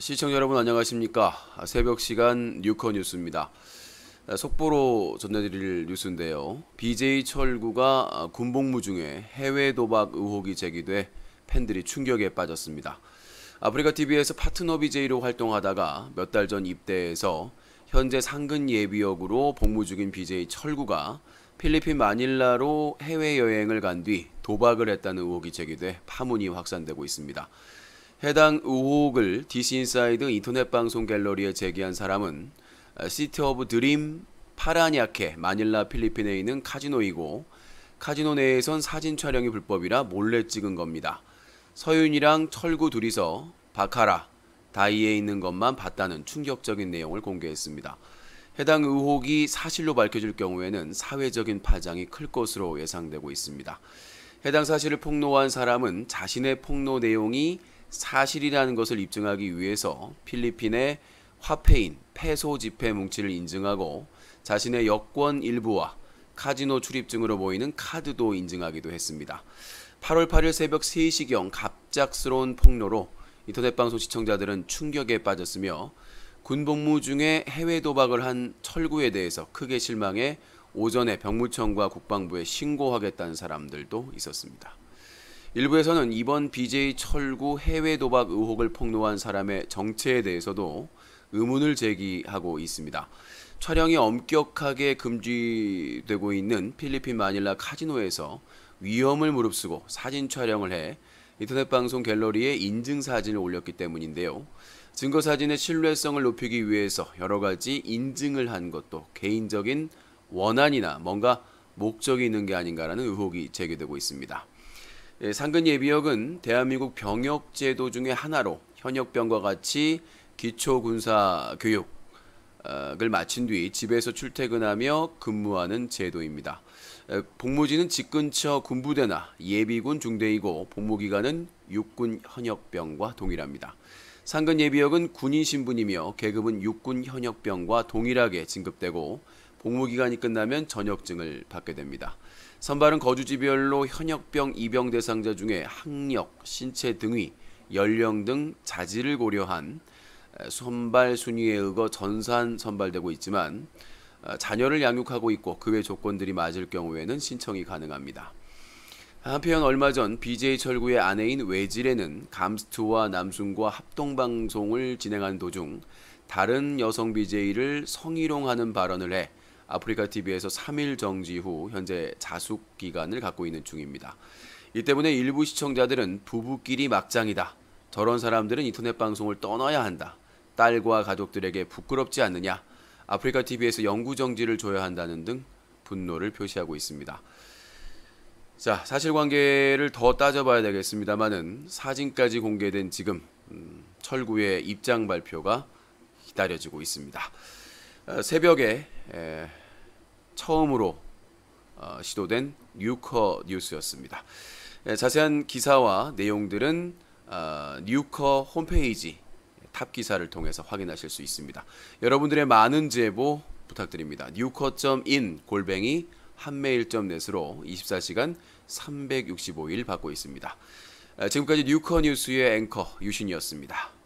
시청자 여러분 안녕하십니까 새벽 시간 뉴커 뉴스입니다 속보로 전해드릴 뉴스인데요 BJ 철구가 군복무 중에 해외 도박 의혹이 제기돼 팬들이 충격에 빠졌습니다 아프리카 TV에서 파트너 BJ로 활동하다가 몇 달 전 입대해서 현재 상근 예비역으로 복무 중인 BJ 철구가 필리핀 마닐라로 해외여행을 간 뒤 도박을 했다는 의혹이 제기돼 파문이 확산되고 있습니다. 해당 의혹을 디시인사이드 인터넷 방송 갤러리에 제기한 사람은 시티 오브 드림 파라냐케 마닐라 필리핀에 있는 카지노이고 카지노 내에선 사진 촬영이 불법이라 몰래 찍은 겁니다. 서윤이랑 철구 둘이서 바카라 다이에 있는 것만 봤다는 충격적인 내용을 공개했습니다. 해당 의혹이 사실로 밝혀질 경우에는 사회적인 파장이 클 것으로 예상되고 있습니다. 해당 사실을 폭로한 사람은 자신의 폭로 내용이 사실이라는 것을 입증하기 위해서 필리핀의 화폐인 페소 지폐 뭉치를 인증하고 자신의 여권 일부와 카지노 출입증으로 보이는 카드도 인증하기도 했습니다. 8월 8일 새벽 3시경 갑작스러운 폭로로 인터넷 방송 시청자들은 충격에 빠졌으며 군복무 중에 해외 도박을 한 철구에 대해서 크게 실망해 오전에 병무청과 국방부에 신고하겠다는 사람들도 있었습니다. 일부에서는 이번 BJ 철구 해외 도박 의혹을 폭로한 사람의 정체에 대해서도 의문을 제기하고 있습니다. 촬영이 엄격하게 금지되고 있는 필리핀 마닐라 카지노에서 위험을 무릅쓰고 사진 촬영을 해 인터넷 방송 갤러리에 인증 사진을 올렸기 때문인데요. 증거 사진의 신뢰성을 높이기 위해서 여러 가지 인증을 한 것도 개인적인 원한이나 뭔가 목적이 있는 게 아닌가라는 의혹이 제기되고 있습니다. 예, 상근 예비역은 대한민국 병역 제도 중의 하나로 현역병과 같이 기초 군사 교육을 어, 마친 뒤 집에서 출퇴근하며 근무하는 제도입니다. 복무지는 집 근처 군부대나 예비군 중대이고 복무 기간은 육군 현역병과 동일합니다. 상근 예비역은 군인 신분이며 계급은 육군 현역병과 동일하게 진급되고 복무 기간이 끝나면 전역증을 받게 됩니다. 선발은 거주지별로 현역병 입영 대상자 중에 학력, 신체 등위, 연령 등 자질을 고려한 선발 순위에 의거 전산 선발되고 있지만 어, 자녀를 양육하고 있고 그 외 조건들이 맞을 경우에는 신청이 가능합니다. 한편 얼마 전 BJ 철구의 아내인 외질에는 감스트와 남순과 합동 방송을 진행하는 도중 다른 여성 BJ를 성희롱하는 발언을 해 아프리카 TV에서 3일 정지 후 현재 자숙 기간을 갖고 있는 중입니다. 이 때문에 일부 시청자들은 부부끼리 막장이다. 저런 사람들은 인터넷 방송을 떠나야 한다. 딸과 가족들에게 부끄럽지 않느냐. 아프리카 TV에서 영구 정지를 줘야 한다는 등 분노를 표시하고 있습니다. 자, 사실관계를 더 따져봐야 되겠습니다만은 사진까지 공개된 지금 음, 철구의 입장 발표가 기다려지고 있습니다. 어, 새벽에 처음으로 어, 시도된 뉴커 뉴스였습니다. 자세한 기사와 내용들은 어, 뉴커 홈페이지 탑 기사를 통해서 확인하실 수 있습니다. 여러분들의 많은 제보 부탁드립니다. n e i n 골뱅이 한메일.net으로 24시간 365일 받고 있습니다. 지금까지 뉴커 뉴스의 앵커 유신이었습니다.